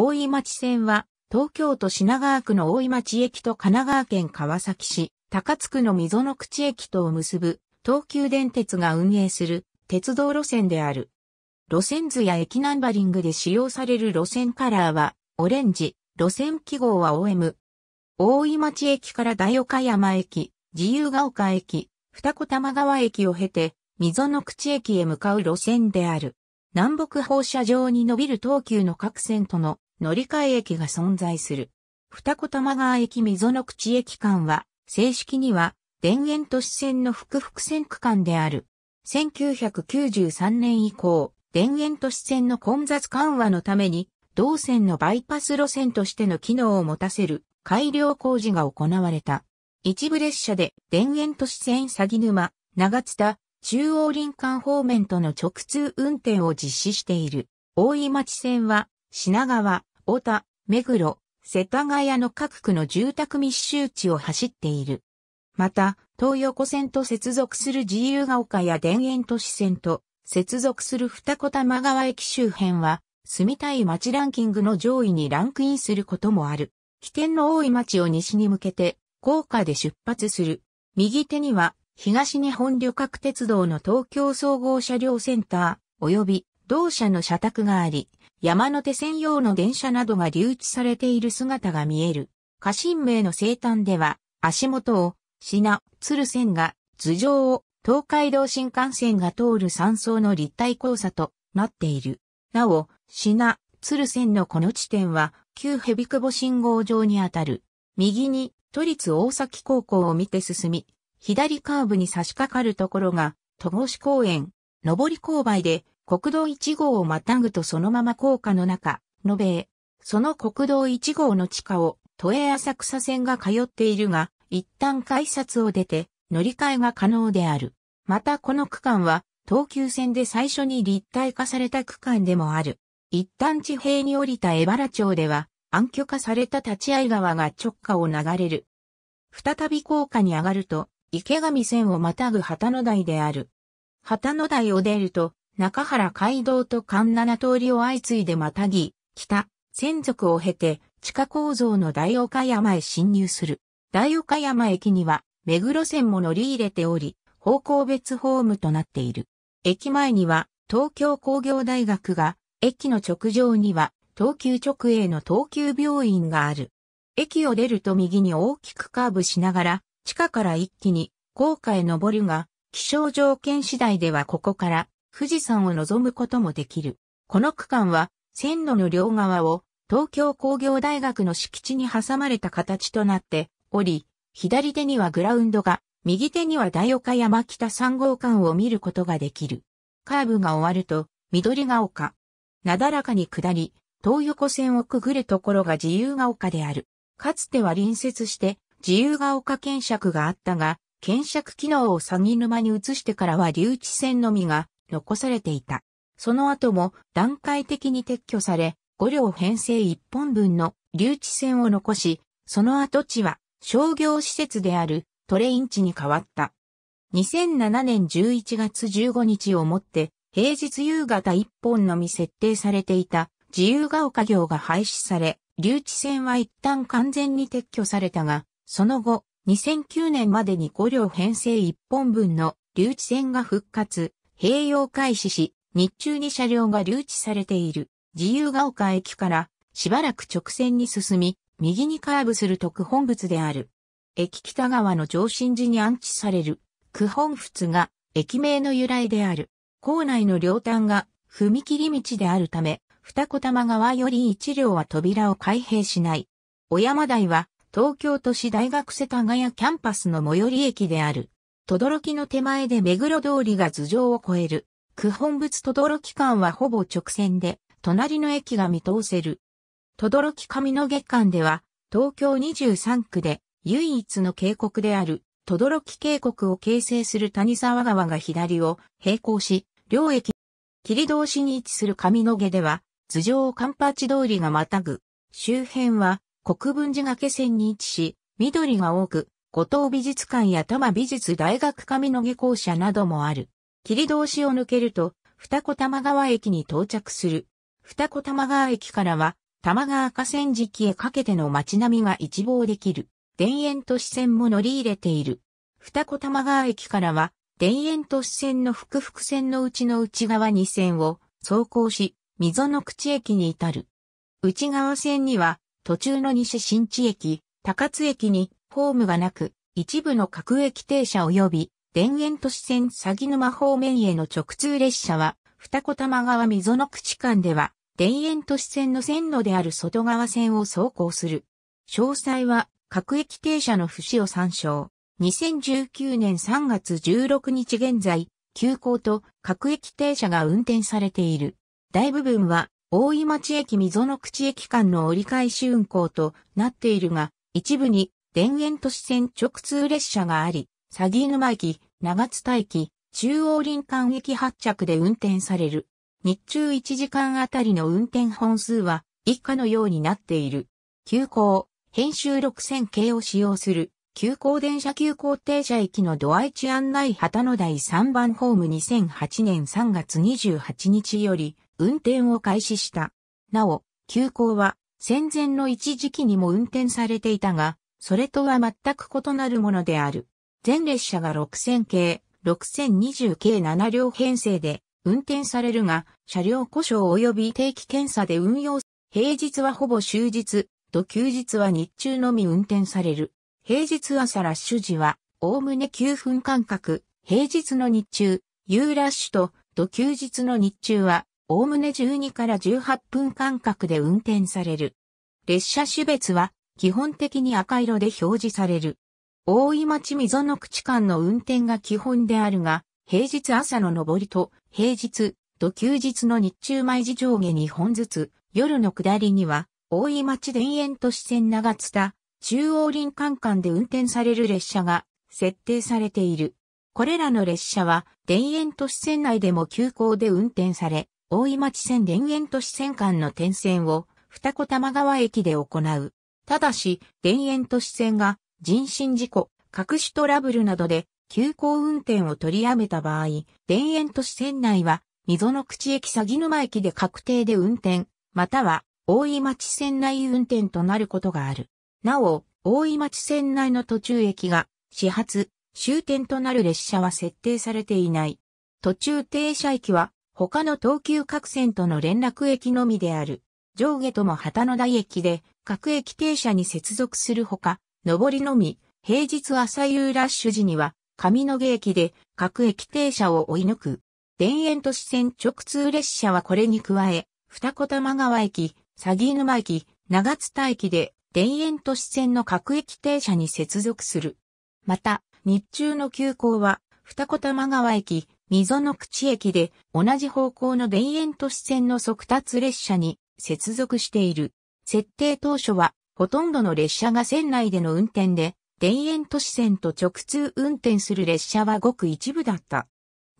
大井町線は、東京都品川区の大井町駅と神奈川県川崎市、高津区の溝の口駅とを結ぶ、東急電鉄が運営する鉄道路線である。路線図や駅ナンバリングで使用される路線カラーは、オレンジ、路線記号は OM。大井町駅から大岡山駅、自由が丘駅、二子玉川駅を経て、溝の口駅へ向かう路線である。南北放射状に伸びる東急の各線との乗り換え駅が存在する。二子玉川駅溝の口駅間は、正式には、田園都市線の複々線区間である。1993年以降、田園都市線の混雑緩和のために、同線のバイパス路線としての機能を持たせる改良工事が行われた。一部列車で田園都市線鷺沼、長津田、中央林間方面との直通運転を実施している。大井町線は品川、大田、目黒、世田谷の各区の住宅密集地を走っている。また、東横線と接続する自由が丘や田園都市線と接続する二子玉川駅周辺は、住みたい街ランキングの上位にランクインすることもある。起点の多い街を西に向けて、高架で出発する。右手には、東日本旅客鉄道の東京総合車両センター、及び同社の社宅があり、山手線用の電車などが留置されている姿が見える。家臣名の生誕では、足元を、品、鶴線が、頭上を、東海道新幹線が通る山層の立体交差となっている。なお、品、鶴線のこの地点は、旧蛇久保信号場にあたる。右に、都立大崎高校を見て進み、左カーブに差し掛かるところが、戸越公園、上り勾配で、国道1号をまたぐとそのまま高架の中、延べその国道1号の地下を、都営浅草線が通っているが、一旦改札を出て、乗り換えが可能である。またこの区間は、東急線で最初に立体化された区間でもある。一旦地平に降りた江原町では、暗渠化された立会川が直下を流れる。再び高架に上がると、池上線をまたぐ旗の台である。旗の台を出ると、中原街道と関七通りを相次いでまたぎ、北、専属を経て、地下構造の大岡山へ侵入する。大岡山駅には、目黒線も乗り入れており、方向別ホームとなっている。駅前には、東京工業大学が、駅の直上には、東急直営の東急病院がある。駅を出ると右に大きくカーブしながら、地下から一気に、高架へ登るが、気象条件次第ではここから富士山を望むこともできる。この区間は線路の両側を東京工業大学の敷地に挟まれた形となっており、左手にはグラウンドが、右手には大岡山北3号館を見ることができる。カーブが終わると、緑が丘。なだらかに下り、東横線をくぐるところが自由が丘である。かつては隣接して自由が丘検釈があったが、検釈機能を鷺沼に移してからは留置線のみが残されていた。その後も段階的に撤去され、5両編成1本分の留置線を残し、その跡地は商業施設であるトレイン地に変わった。2007年11月15日をもって平日夕方1本のみ設定されていた自由が丘行が廃止され、留置線は一旦完全に撤去されたが、その後、2009年までに5両編成1本分の留置線が復活、併用開始し、日中に車両が留置されている自由が丘駅からしばらく直線に進み、右にカーブすると区本仏である。駅北側の上新寺に安置される区本仏が駅名の由来である。校内の両端が踏切道であるため、二子玉川より一両は扉を開閉しない。小山台は東京都市大学世田谷キャンパスの最寄り駅である。轟の手前で目黒通りが頭上を越える。区本仏轟間はほぼ直線で、隣の駅が見通せる。轟上野月間では、東京23区で唯一の渓谷である、轟渓谷を形成する谷沢川が左を並行し、両駅、霧通しに位置する上野毛では、頭上をカンパチ通りがまたぐ。周辺は国分寺掛線に位置し、緑が多く、五島美術館や多摩美術大学上野下校舎などもある。霧通しを抜けると、二子玉川駅に到着する。二子玉川駅からは、玉川河川敷へかけての街並みが一望できる。田園都市線も乗り入れている。二子玉川駅からは、田園都市線の複々線のうちの内側2線を走行し、溝の口駅に至る。内側線には、途中の西新地駅、高津駅にホームはなく、一部の各駅停車及び、田園都市線鷺沼方面への直通列車は、二子玉川溝の口間では、田園都市線の線路である外側線を走行する。詳細は、各駅停車の節を参照。2019年3月16日現在、急行と各駅停車が運転されている。大部分は、大井町駅溝の口駅間の折り返し運行となっているが、一部に田園都市線直通列車があり、鷺沼駅、長津田駅、中央林間駅発着で運転される。日中1時間あたりの運転本数は以下のようになっている。急行、編集6000系を使用する、急行電車急行停車駅の土合地案内旗の台3番ホーム2008年3月28日より運転を開始した。なお、急行は戦前の一時期にも運転されていたが、それとは全く異なるものである。全列車が6000系、6020系7両編成で運転されるが、車両故障及び定期検査で運用、平日はほぼ終日、と休日は日中のみ運転される。平日朝ラッシュ時は、おおむね9分間隔、平日の日中、夕ラッシュと、と休日の日中は、おおむね12から18分間隔で運転される。列車種別は、基本的に赤色で表示される。大井町溝の口間の運転が基本であるが、平日朝の上りと平日と休日の日中毎時上下2本ずつ、夜の下りには、大井町田園都市線長津田、中央林間間で運転される列車が設定されている。これらの列車は田園都市線内でも急行で運転され、大井町線田園都市線間の転線を二子玉川駅で行う。ただし、田園都市線が人身事故、隠しトラブルなどで急行運転を取りやめた場合、田園都市線内は溝の口駅鷺沼駅で確定で運転、または大井町線内運転となることがある。なお、大井町線内の途中駅が始発、終点となる列車は設定されていない。途中停車駅は他の東急各線との連絡駅のみである。上下とも旗の台駅で、各駅停車に接続するほか、上りのみ、平日朝夕ラッシュ時には、上野毛駅で各駅停車を追い抜く。田園都市線直通列車はこれに加え、二子玉川駅、鷺沼駅、長津田駅で田園都市線の各駅停車に接続する。また、日中の急行は、二子玉川駅、溝の口駅で同じ方向の田園都市線の速達列車に接続している。設定当初は、ほとんどの列車が船内での運転で、田園都市線と直通運転する列車はごく一部だった。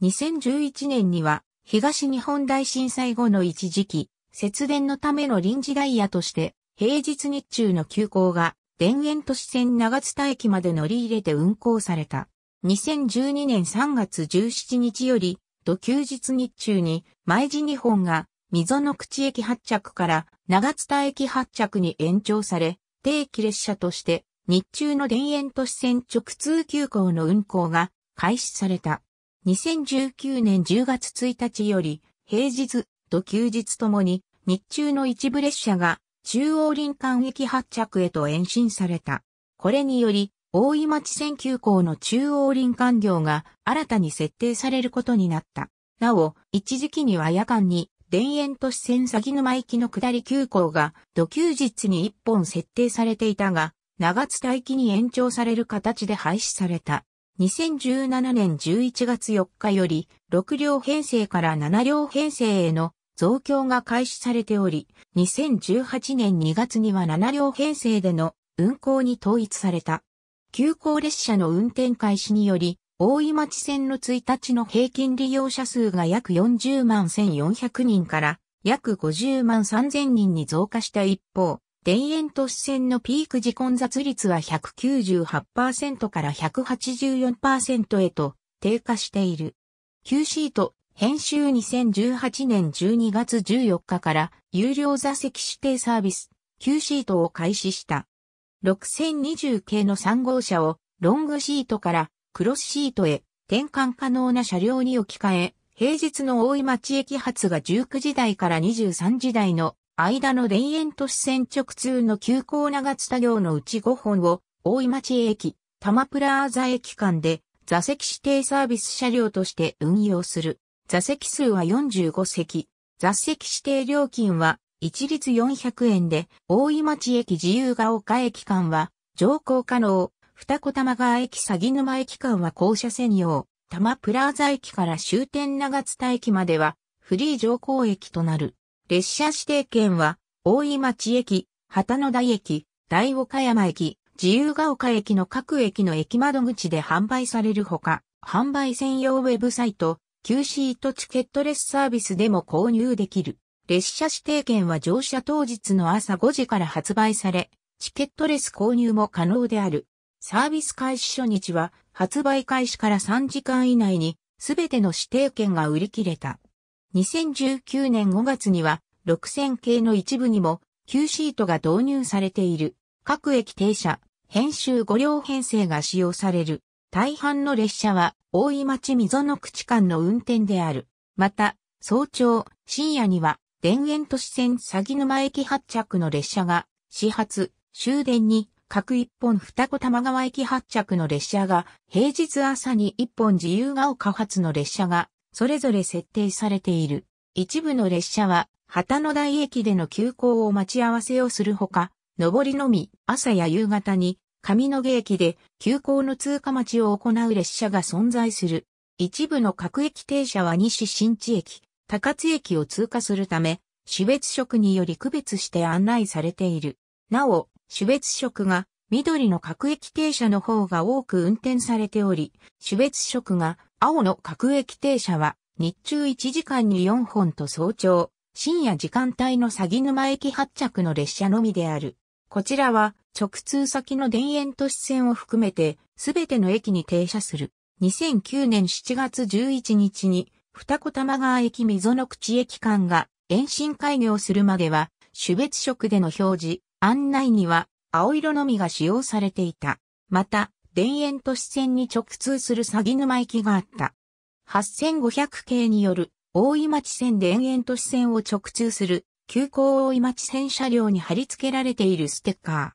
2011年には、東日本大震災後の一時期、節電のための臨時ダイヤとして、平日日中の急行が、田園都市線長津田駅まで乗り入れて運行された。2012年3月17日より、土休日日中に、毎時日本が、溝の口駅発着から長津田駅発着に延長され、定期列車として日中の田園都市線直通急行の運行が開始された。2019年10月1日より平日と休日ともに日中の一部列車が中央林間駅発着へと延伸された。これにより大井町線急行の中央林間業が新たに設定されることになった。なお、一時期には夜間に田園都市線鷺沼行きの下り急行が、土休日に1本設定されていたが、長津田行きに延長される形で廃止された。2017年11月4日より、6両編成から7両編成への増強が開始されており、2018年2月には7両編成での運行に統一された。急行列車の運転開始により、大井町線の1日の平均利用者数が約40万1400人から約50万3000人に増加した一方、田園都市線のピーク時混雑率は198%から184%へと低下している。Q シート編集2018年12月14日から有料座席指定サービス Q シートを開始した。6020系の3号車をロングシートからクロスシートへ転換可能な車両に置き換え、平日の大井町駅発が19時台から23時台の間の田園都市線直通の急行長津田行のうち5本を大井町駅、玉プラーザ駅間で座席指定サービス車両として運用する。座席数は45席。座席指定料金は一律400円で、大井町駅自由が丘駅間は乗降可能。二子玉川駅鷺沼駅間は校舎専用、多摩プラーザ駅から終点長津田駅までは、フリー乗降駅となる。列車指定券は、大井町駅、旗の台駅、大岡山駅、自由が丘駅の各駅の駅窓口で販売されるほか、販売専用ウェブサイト、Q シートチケットレスサービスでも購入できる。列車指定券は乗車当日の朝5時から発売され、チケットレス購入も可能である。サービス開始初日は発売開始から3時間以内にすべての指定券が売り切れた。2019年5月には6000系の一部にも Q シートが導入されている。各駅停車、編集5両編成が使用される。大半の列車は大井町溝の口間の運転である。また、早朝、深夜には田園都市線鷺沼駅発着の列車が始発、終電に各一本二子玉川駅発着の列車が、平日朝に一本自由が丘発の列車が、それぞれ設定されている。一部の列車は、旗の台駅での急行を待ち合わせをするほか、上りのみ、朝や夕方に、上野毛駅で急行の通過待ちを行う列車が存在する。一部の各駅停車は西新地駅、高津駅を通過するため、種別職により区別して案内されている。なお、種別色が緑の各駅停車の方が多く運転されており、種別色が青の各駅停車は日中1時間に4本と早朝、深夜時間帯の鷺沼駅発着の列車のみである。こちらは直通先の田園都市線を含めてすべての駅に停車する。2009年7月11日に二子玉川駅溝の口駅間が延伸開業するまでは種別色での表示、案内には青色のみが使用されていた。また、田園都市線に直通する鷺沼駅があった。8500系による大井町線田園都市線を直通する急行大井町線車両に貼り付けられているステッカー。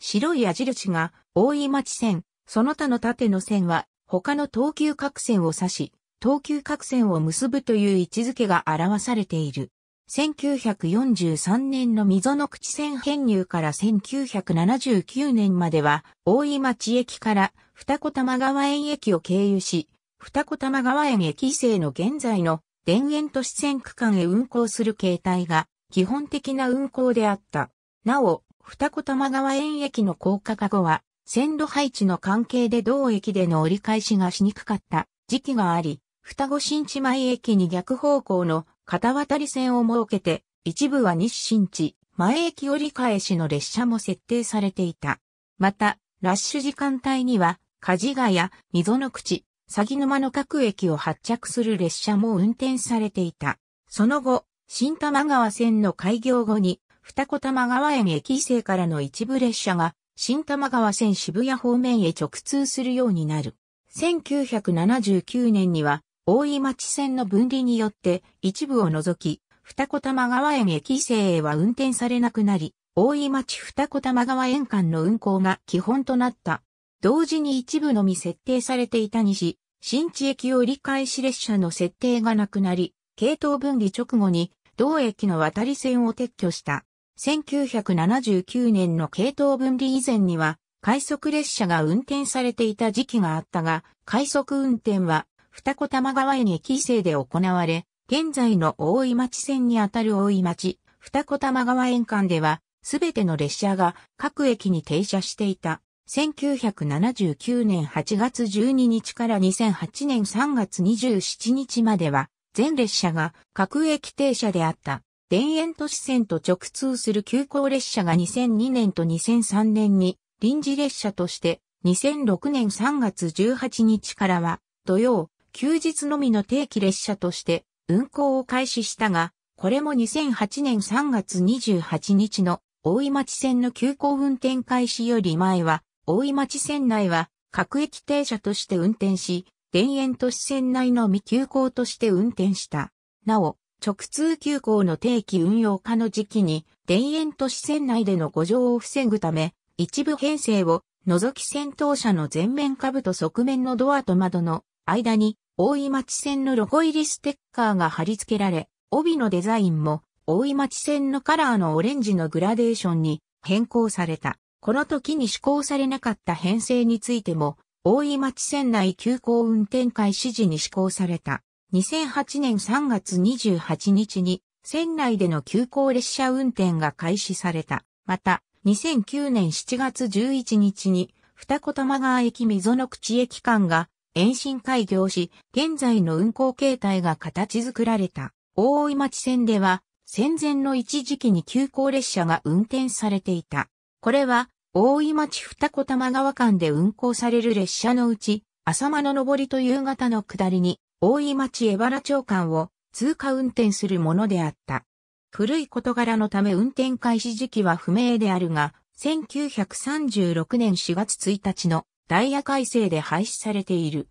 白い矢印が大井町線、その他の縦の線は他の東急各線を指し、東急各線を結ぶという位置づけが表されている。1943年の溝の口線編入から1979年までは、大井町駅から二子玉川園駅を経由し、二子玉川園駅西の現在の田園都市線区間へ運行する形態が基本的な運行であった。なお、二子玉川園駅の高架化後は、線路配置の関係で同駅での折り返しがしにくかった時期があり、双子新地前駅に逆方向の片渡り線を設けて、一部は日新地、前駅折り返しの列車も設定されていた。また、ラッシュ時間帯には、梶ヶ谷、溝の口、鷺沼の各駅を発着する列車も運転されていた。その後、新玉川線の開業後に、二子玉川園駅勢からの一部列車が、新玉川線渋谷方面へ直通するようになる。1979年には、大井町線の分離によって一部を除き、二子玉川園駅生へは運転されなくなり、大井町二子玉川園間の運行が基本となった。同時に一部のみ設定されていた西、新地駅折り返し列車の設定がなくなり、系統分離直後に同駅の渡り線を撤去した。1979年の系統分離以前には、快速列車が運転されていた時期があったが、快速運転は二子玉川駅帰省で行われ、現在の大井町線にあたる大井町、二子玉川沿間では、すべての列車が各駅に停車していた。1979年8月12日から2008年3月27日までは、全列車が各駅停車であった。田園都市線と直通する急行列車が2002年と2003年に臨時列車として、2006年3月18日からは、土曜、休日のみの定期列車として運行を開始したが、これも2008年3月28日の大井町線の急行運転開始より前は、大井町線内は各駅停車として運転し、田園都市線内のみ休校として運転した。なお、直通休校の定期運用化の時期に、田園都市線内での誤乗を防ぐため、一部編成を除き先頭車の前面下部と側面のドアと窓の間に大井町線のロゴ入りステッカーが貼り付けられ、帯のデザインも大井町線のカラーのオレンジのグラデーションに変更された。この時に施行されなかった編成についても、大井町線内急行運転開始時に施行された。2008年3月28日に、線内での急行列車運転が開始された。また、2009年7月11日に、二子玉川駅溝の口駅間が延伸開業し、現在の運行形態が形作られた。大井町線では、戦前の一時期に急行列車が運転されていた。これは、大井町二子玉川間で運行される列車のうち、朝間の上りと夕方の下りに、大井町江原町間を通過運転するものであった。古い事柄のため運転開始時期は不明であるが、1936年4月1日のダイヤ改正で廃止されている。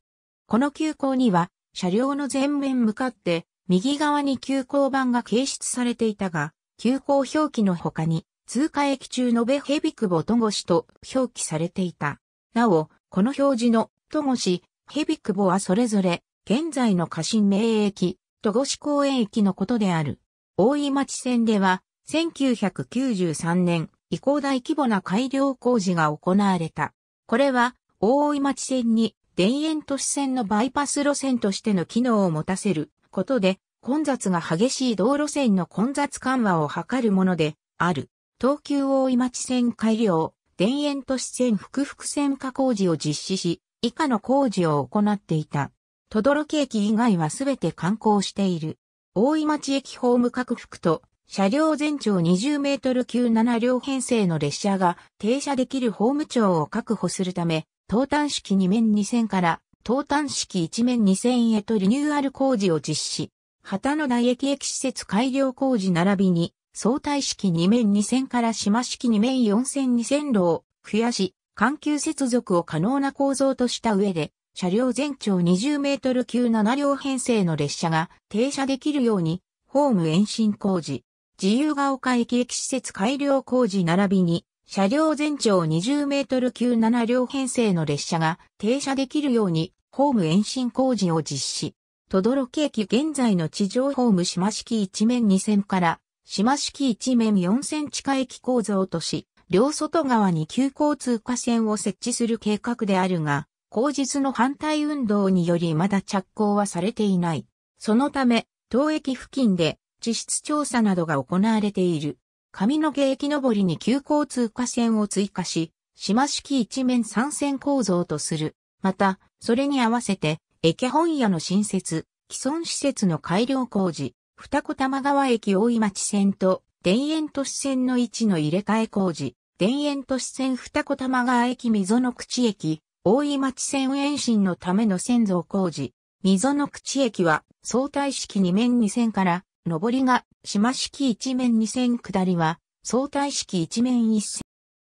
この急行には、車両の前面向かって、右側に急行板が掲出されていたが、急行表記の他に、通過駅中のべヘビクボトゴシと表記されていた。なお、この表示のトゴシ、ヘビクボはそれぞれ、現在の過信名駅、戸越公園駅のことである。大井町線では、1993年、以降大規模な改良工事が行われた。これは、大井町線に田園都市線のバイパス路線としての機能を持たせることで、混雑が激しい道路線の混雑緩和を図るものである。東急大井町線改良、田園都市線複々線化工事を実施し、以下の工事を行っていた。等々力駅以外はすべて観光している。大井町駅ホーム拡幅と、車両全長20メートル級7両編成の列車が停車できるホーム長を確保するため、東端式2面2000から東端式1面2000へとリニューアル工事を実施。旗の台駅駅施設改良工事並びに相対式2面2000から島式2面4000 0 0 0路を増やし、緩急接続を可能な構造とした上で、車両全長20メートル級7両編成の列車が停車できるように、ホーム延伸工事、自由が丘駅駅施設改良工事並びに、車両全長20メートル級7両編成の列車が停車できるようにホーム延伸工事を実施。とどろけ駅現在の地上ホーム島式一面2線から島式一面4線地下駅構造とし、両外側に急行通過線を設置する計画であるが、事図の反対運動によりまだ着工はされていない。そのため、当駅付近で地質調査などが行われている。上野毛駅上りに急行通過線を追加し、島式一面三線構造とする。また、それに合わせて、駅本屋の新設、既存施設の改良工事、二子玉川駅大井町線と、田園都市線の位置の入れ替え工事、田園都市線二子玉川駅溝の口駅、大井町線延伸のための線造工事、溝の口駅は相対式2面2線から上りが島式一面二線下りは相対式一面一線。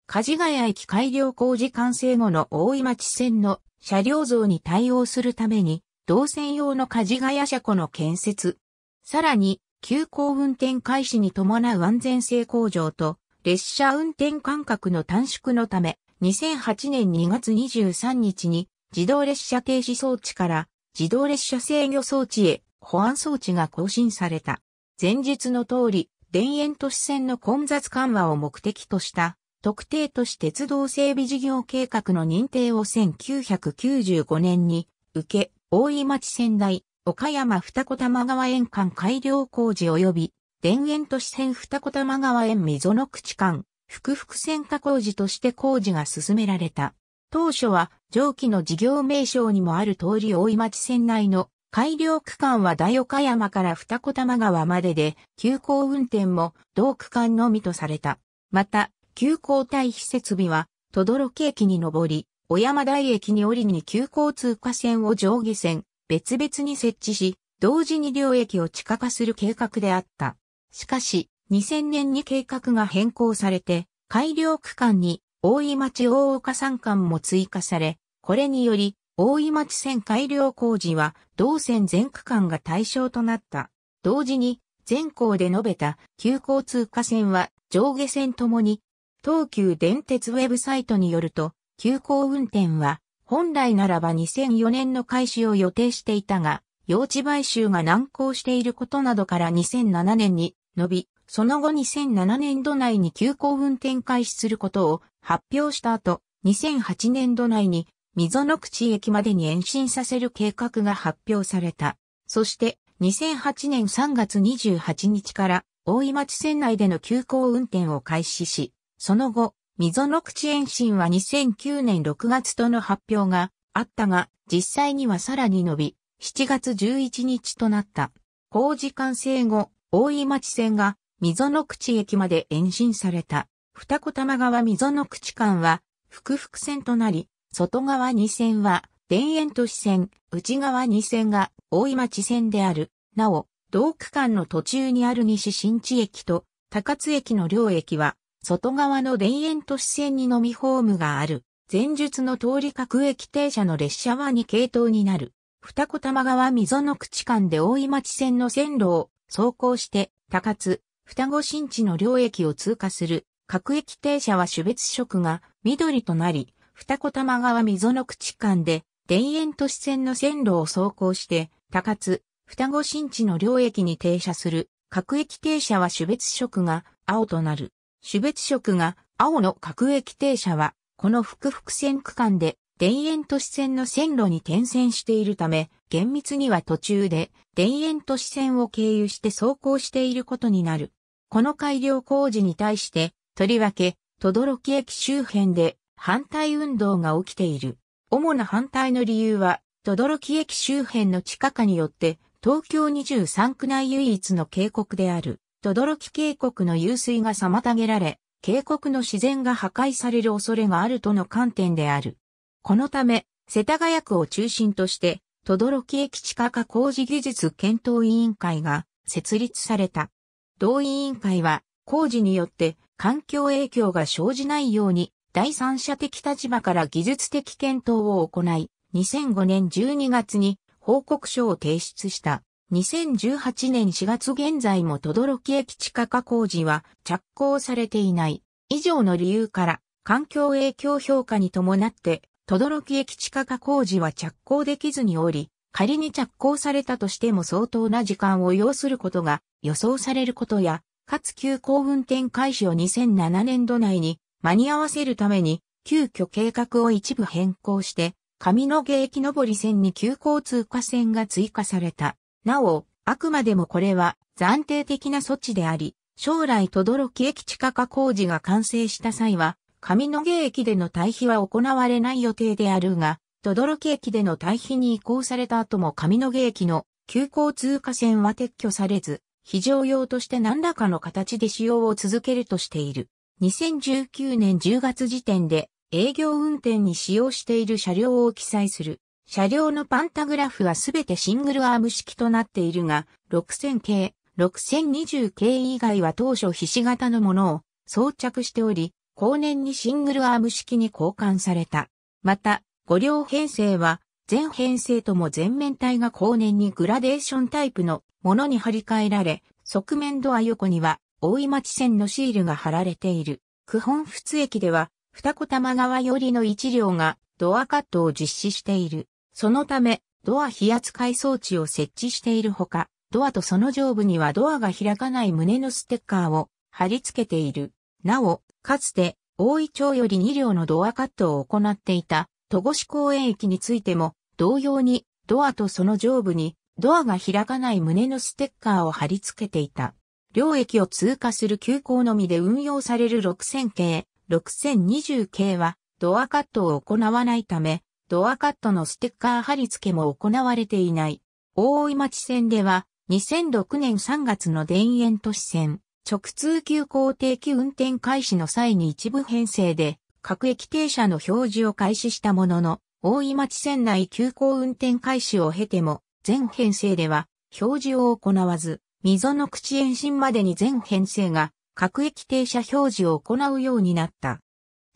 梶ヶ谷駅改良工事完成後の大井町線の車両像に対応するために、動線用の梶ヶ谷車庫の建設。さらに、急行運転開始に伴う安全性向上と、列車運転間隔の短縮のため、2008年2月23日に、自動列車停止装置から、自動列車制御装置へ、保安装置が更新された。前述の通り、田園都市線の混雑緩和を目的とした特定都市鉄道整備事業計画の認定を1995年に受け、大井町仙台、岡山二子玉川沿間改良工事及び、田園都市線二子玉川沿溝の口間、福々線下工事として工事が進められた。当初は、上記の事業名称にもある通り大井町線内の改良区間は大岡山から二子玉川までで、急行運転も同区間のみとされた。また、急行対比設備は、どろ。力駅に上り、小山台駅に降りに急行通過線を上下線、別々に設置し、同時に両駅を地下化する計画であった。しかし、2000年に計画が変更されて、改良区間に大井町大岡山間も追加され、これにより、大井町線改良工事は同線全区間が対象となった。同時に全校で述べた急行通過線は上下線ともに東急電鉄ウェブサイトによると急行運転は本来ならば2004年の開始を予定していたが用地買収が難航していることなどから2007年に伸び、その後2007年度内に急行運転開始することを発表した後、2008年度内に溝の口駅までに延伸させる計画が発表された。そして、2008年3月28日から大井町線内での急行運転を開始し、その後、溝の口延伸は2009年6月との発表があったが、実際にはさらに伸び、7月11日となった。工事完成後、大井町線が溝の口駅まで延伸された。二子玉川溝の口間は、複々線となり、外側2線は、田園都市線、内側2線が大井町線である。なお、同区間の途中にある西新地駅と高津駅の両駅は、外側の田園都市線にのみホームがある。前述の通り各駅停車の列車は2系統になる。二子玉川溝の口間で大井町線の線路を走行して、高津、双子新地の両駅を通過する。各駅停車は種別色が緑となり、二子玉川溝の口間で、田園都市線の線路を走行して、高津、双子新地の両駅に停車する。各駅停車は種別色が青となる。種別色が青の各駅停車は、この複々線区間で、田園都市線の線路に転線しているため、厳密には途中で、田園都市線を経由して走行していることになる。この改良工事に対して、とりわけ、轟駅周辺で反対運動が起きている。主な反対の理由は、轟駅周辺の地下化によって、東京23区内唯一の渓谷である、轟渓谷の湧水が妨げられ、渓谷の自然が破壊される恐れがあるとの観点である。このため、世田谷区を中心として、轟駅地下化工事技術検討委員会が設立された。同委員会は工事によって環境影響が生じないように第三者的立場から技術的検討を行い、2005年12月に報告書を提出した。2018年4月現在も轟駅地下化工事は着工されていない。以上の理由から、環境影響評価に伴って、轟駅地下化工事は着工できずにおり、仮に着工されたとしても相当な時間を要することが予想されることや、かつ急行運転開始を2007年度内に間に合わせるために、急遽計画を一部変更して、上野毛駅上り線に急行通過線が追加された。なお、あくまでもこれは暫定的な措置であり、将来轟駅地下化工事が完成した際は、上野毛駅での退避は行われない予定であるが、轟駅での退避に移行された後も上野毛駅の急行通過線は撤去されず、非常用として何らかの形で使用を続けるとしている。2019年10月時点で営業運転に使用している車両を記載する。車両のパンタグラフはすべてシングルアーム式となっているが、6000系、6020系以外は当初ひし形のものを装着しており、後年にシングルアーム式に交換された。また、5両編成は、全編成とも全面体が後年にグラデーションタイプのものに張り替えられ、側面ドア横には大井町線のシールが貼られている。九本仏駅では、二子玉川寄りの一両がドアカットを実施している。そのため、ドア非扱い装置を設置しているほか、ドアとその上部にはドアが開かない胸のステッカーを貼り付けている。なお、かつて、大井町より2両のドアカットを行っていた、戸越公園駅についても、同様に、ドアとその上部に、ドアが開かない胸のステッカーを貼り付けていた。両駅を通過する急行のみで運用される6000系、6020系はドアカットを行わないため、ドアカットのステッカー貼り付けも行われていない。大井町線では2006年3月の田園都市線、直通急行定期運転開始の際に一部編成で各駅停車の表示を開始したものの、大井町線内急行運転開始を経ても、全編成では表示を行わず、溝の口延伸までに全編成が各駅停車表示を行うようになった。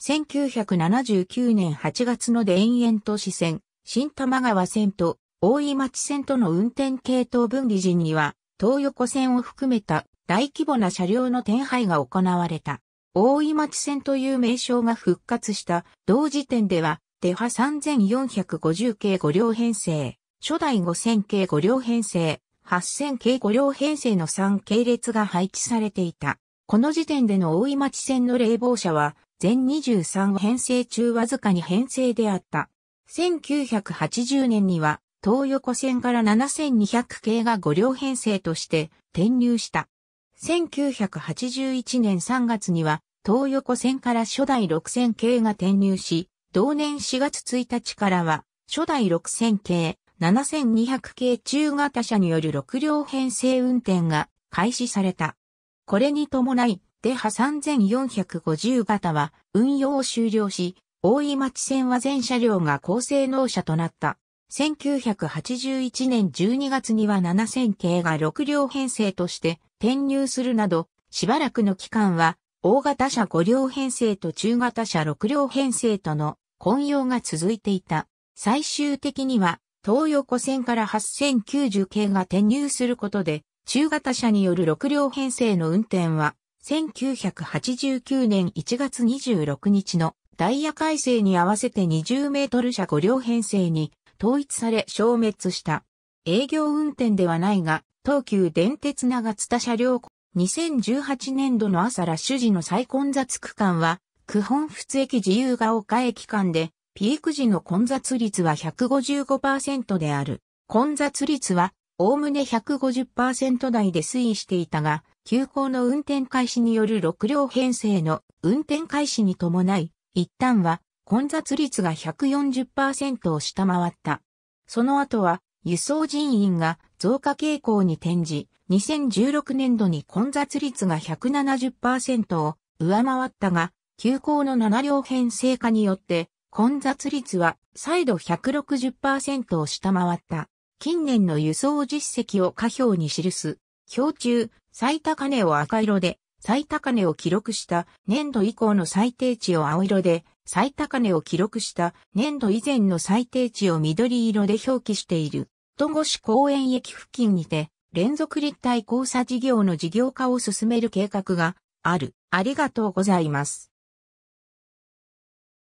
1979年8月の田園都市線、新玉川線と大井町線との運転系統分離時には、東横線を含めた大規模な車両の転廃が行われた。大井町線という名称が復活した同時点では、デハ3450系5両編成、初代5000系5両編成、8000系5両編成の3系列が配置されていた。この時点での大井町線の冷房車は、全23編成中わずかに編成であった。1980年には、東横線から7200系が5両編成として転入した。1981年3月には、東横線から初代6000系が転入し、同年4月1日からは、初代6000系、7200系中型車による6両編成運転が開始された。これに伴い、デハ3450型は運用を終了し、大井町線は全車両が高性能車となった。1981年12月には7000系が6両編成として転入するなど、しばらくの期間は大型車5両編成と中型車6両編成との混用が続いていた。最終的には東横線から8090系が転入することで、中型車による6両編成の運転は、1989年1月26日のダイヤ改正に合わせて20メートル車5両編成に統一され消滅した。営業運転ではないが、東急電鉄長津田車両2018年度の朝ラ主事の再混雑区間は、九本仏駅自由が丘駅間でピーク時の混雑率は155%である。混雑率は、おおむね150%台で推移していたが、急行の運転開始による6両編成の運転開始に伴い、一旦は混雑率が140%を下回った。その後は、輸送人員が増加傾向に転じ、2016年度に混雑率が170%を上回ったが、急行の7両編成化によって混雑率は再度160%を下回った。近年の輸送実績を下表に記す。表中、最高値を赤色で、最高値を記録した年度以降の最低値を青色で、最高値を記録した年度以前の最低値を緑色で表記している。戸越公園駅付近にて、連続立体交差事業の事業化を進める計画がある。ありがとうございます。